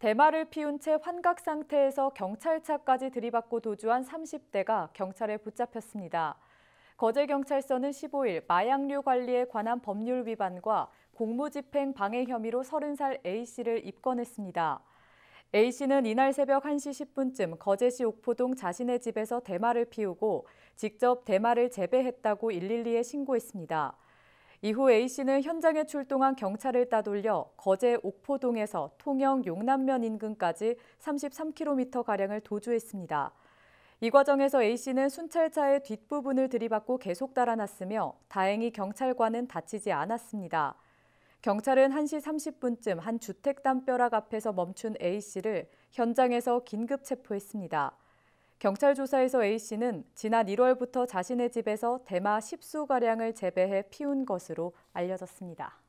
대마를 피운 채 환각 상태에서 경찰차까지 들이받고 도주한 30대가 경찰에 붙잡혔습니다. 거제경찰서는 15일 마약류 관리에 관한 법률 위반과 공무집행 방해 혐의로 30살 A씨를 입건했습니다. A씨는 이날 새벽 1시 10분쯤 거제시 옥포동 자신의 집에서 대마를 피우고 직접 대마를 재배했다고 112에 신고했습니다. 이후 A씨는 현장에 출동한 경찰을 따돌려 거제 옥포동에서 통영 용남면 인근까지 33km가량을 도주했습니다. 이 과정에서 A씨는 순찰차의 뒷부분을 들이받고 계속 달아났으며 다행히 경찰관은 다치지 않았습니다. 경찰은 1시 30분쯤 한 주택 담벼락 앞에서 멈춘 A씨를 현장에서 긴급 체포했습니다. 경찰 조사에서 A씨는 지난 1월부터 자신의 집에서 대마 10수가량을 재배해 피운 것으로 알려졌습니다.